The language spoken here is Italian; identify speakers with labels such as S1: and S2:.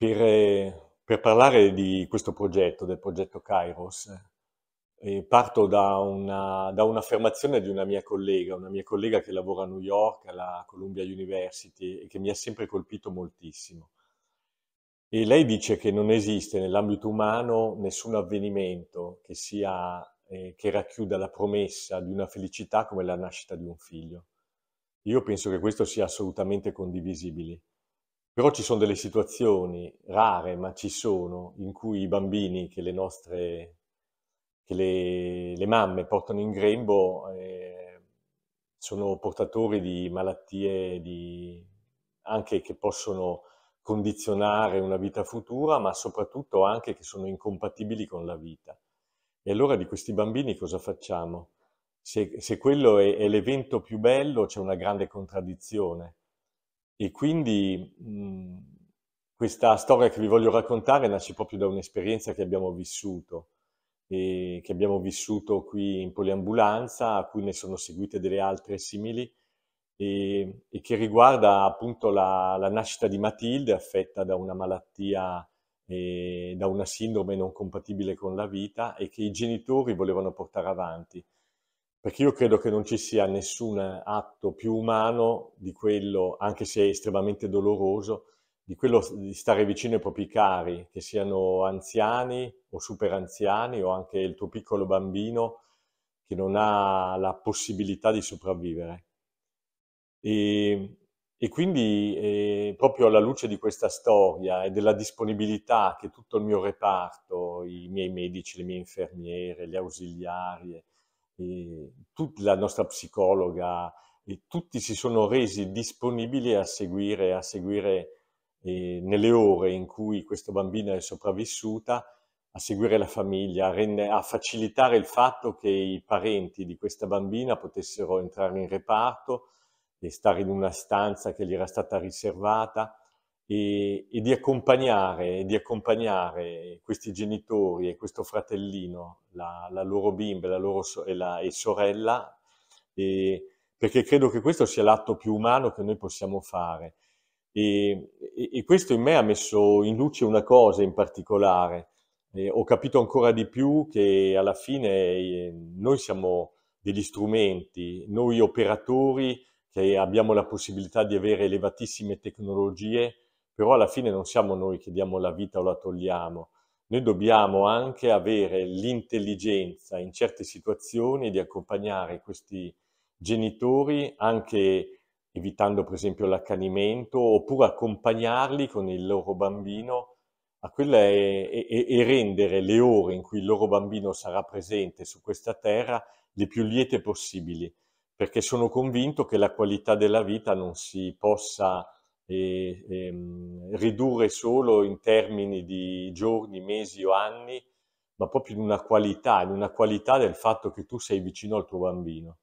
S1: Per, eh, per, parlare di questo progetto, del progetto Kairos, eh, eh, parto da, una, da, un'affermazione di una mia collega, una mia collega che lavora a New York, alla Columbia University, e che mi ha sempre colpito moltissimo. E lei dice che non esiste nell'ambito umano nessun avvenimento che, sia, eh, che racchiuda la promessa di una felicità come la nascita di un figlio. Io penso che questo sia assolutamente condivisibile però ci sono delle situazioni rare, ma ci sono, in cui i bambini che le nostre, che le, le mamme portano in grembo eh, sono portatori di malattie di, anche che possono condizionare una vita futura, ma soprattutto anche che sono incompatibili con la vita. E allora di questi bambini cosa facciamo? Se, se quello è, è l'evento più bello c'è una grande contraddizione e quindi mh, questa storia che vi voglio raccontare nasce proprio da un'esperienza che abbiamo vissuto, che abbiamo vissuto qui in poliambulanza, a cui ne sono seguite delle altre simili, e, e che riguarda appunto la, la, nascita di Matilde affetta da una malattia, eh, da una sindrome non compatibile con la vita e che i genitori volevano portare avanti perché io credo che non ci sia nessun atto più umano di quello, anche se estremamente doloroso, di quello di stare vicino ai propri cari, che siano anziani o super anziani o anche il tuo piccolo bambino che non ha la possibilità di sopravvivere. E, e quindi eh, proprio alla luce di questa storia e della disponibilità che tutto il mio reparto, i miei medici, le mie infermiere, le ausiliarie, la nostra psicologa, e tutti si sono resi disponibili a seguire, a seguire eh, nelle ore in cui questa bambina è sopravvissuta, a seguire la famiglia, a, rende, a, facilitare il fatto che i parenti di questa bambina potessero entrare in reparto e stare in una stanza che gli era stata riservata e, e di, accompagnare, di, accompagnare, questi genitori e questo fratellino, la, la loro bimba la loro so, e, la, e sorella, e, perché credo che questo sia l'atto più umano che noi possiamo fare. E, e, questo in me ha messo in luce una cosa in particolare. Eh, ho capito ancora di più che alla fine ehm, noi siamo degli strumenti, noi operatori che abbiamo la possibilità di avere elevatissime tecnologie però alla fine non siamo noi che diamo la vita o la togliamo, noi dobbiamo anche avere l'intelligenza in certe situazioni di accompagnare questi genitori anche evitando per esempio l'accanimento oppure accompagnarli con il loro bambino a quella e, e, e rendere le ore in cui il loro bambino sarà presente su questa terra le più liete possibili perché sono convinto che la qualità della vita non si possa e, e mm, ridurre solo in termini di giorni, mesi o anni, ma proprio in una qualità, in una qualità del fatto che tu sei vicino al tuo bambino.